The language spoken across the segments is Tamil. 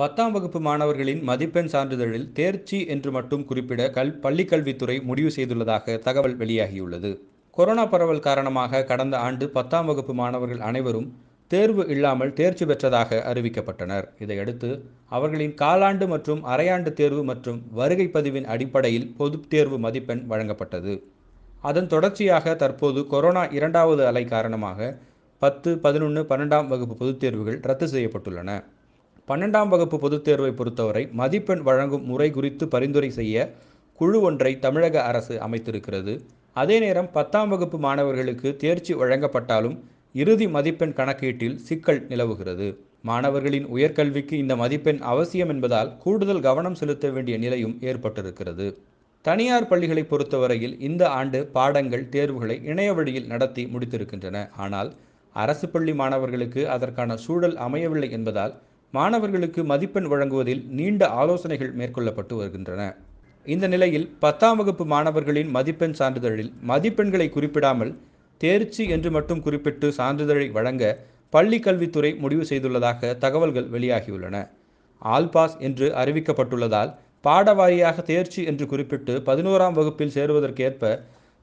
பத்தாம் வகுப்பு மாணவர்களின் மதிப்பெண் சான்றிதழில் தேர்ச்சி என்று மட்டும் குறிப்பிட கல் பள்ளிக்கல்வித்துறை முடிவு செய்துள்ளதாக தகவல் வெளியாகியுள்ளது கொரோனா பரவல் காரணமாக கடந்த ஆண்டு பத்தாம் வகுப்பு மாணவர்கள் அனைவரும் தேர்வு இல்லாமல் தேர்ச்சி பெற்றதாக அறிவிக்கப்பட்டனர் இதையடுத்து அவர்களின் காலாண்டு மற்றும் அரையாண்டு தேர்வு மற்றும் வருகை பதிவின் அடிப்படையில் பொது தேர்வு மதிப்பெண் வழங்கப்பட்டது அதன் தொடர்ச்சியாக தற்போது கொரோனா இரண்டாவது அலை காரணமாக பத்து பதினொன்று பன்னெண்டாம் வகுப்பு பொதுத் தேர்வுகள் ரத்து செய்யப்பட்டுள்ளன பன்னெண்டாம் வகுப்பு பொதுத் தேர்வை பொறுத்தவரை மதிப்பெண் வழங்கும் முறை குறித்து பரிந்துரை செய்ய குழு ஒன்றை தமிழக அரசு அமைத்திருக்கிறது அதே நேரம் பத்தாம் வகுப்பு மாணவர்களுக்கு தேர்ச்சி வழங்கப்பட்டாலும் இறுதி மதிப்பெண் கணக்கீட்டில் சிக்கல் நிலவுகிறது மாணவர்களின் உயர்கல்விக்கு இந்த மதிப்பெண் அவசியம் என்பதால் கூடுதல் கவனம் செலுத்த வேண்டிய நிலையும் ஏற்பட்டிருக்கிறது தனியார் பள்ளிகளை பொறுத்தவரையில் இந்த ஆண்டு பாடங்கள் தேர்வுகளை இணைய வழியில் நடத்தி முடித்திருக்கின்றன ஆனால் அரசு பள்ளி மாணவர்களுக்கு அதற்கான சூழல் அமையவில்லை என்பதால் மாணவர்களுக்கு மதிப்பெண் வழங்குவதில் நீண்ட ஆலோசனைகள் மேற்கொள்ளப்பட்டு வருகின்றன இந்த நிலையில் பத்தாம் வகுப்பு மாணவர்களின் மதிப்பெண் சான்றிதழில் மதிப்பெண்களை குறிப்பிடாமல் தேர்ச்சி என்று மட்டும் குறிப்பிட்டு சான்றிதழை வழங்க பள்ளி கல்வித்துறை முடிவு செய்துள்ளதாக தகவல்கள் வெளியாகியுள்ளன ஆல்பாஸ் என்று அறிவிக்கப்பட்டுள்ளதால் பாடவாரியாக தேர்ச்சி என்று குறிப்பிட்டு பதினோராம் வகுப்பில் சேருவதற்கேற்ப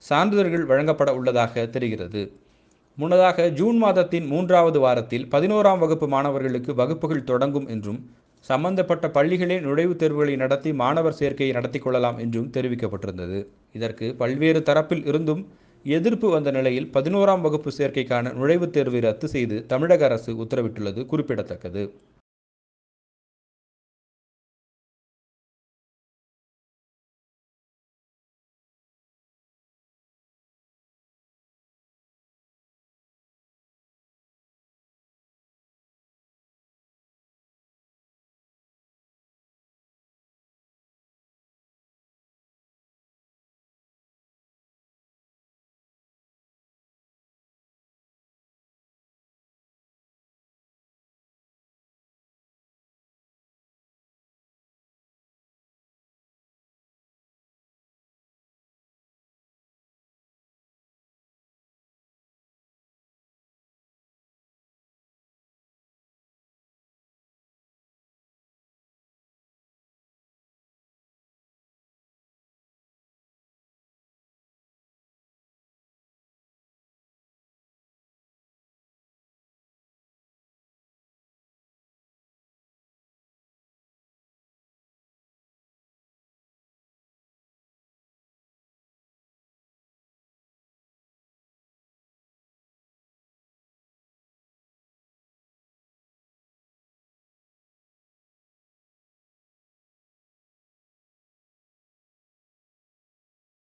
சான்றிதழ்கள் வழங்கப்பட உள்ளதாக தெரிகிறது முன்னதாக ஜூன் மாதத்தின் மூன்றாவது வாரத்தில் பதினோராம் வகுப்பு மாணவர்களுக்கு வகுப்புகள் தொடங்கும் என்றும் சம்பந்தப்பட்ட பள்ளிகளே நுழைவுத் தேர்வுகளை நடத்தி மாணவர் சேர்க்கையை நடத்தி கொள்ளலாம் என்றும் தெரிவிக்கப்பட்டிருந்தது இதற்கு பல்வேறு தரப்பில் இருந்தும் எதிர்ப்பு வந்த நிலையில் பதினோராம் வகுப்பு சேர்க்கைக்கான நுழைவுத் தேர்வை ரத்து செய்து தமிழக அரசு உத்தரவிட்டுள்ளது குறிப்பிடத்தக்கது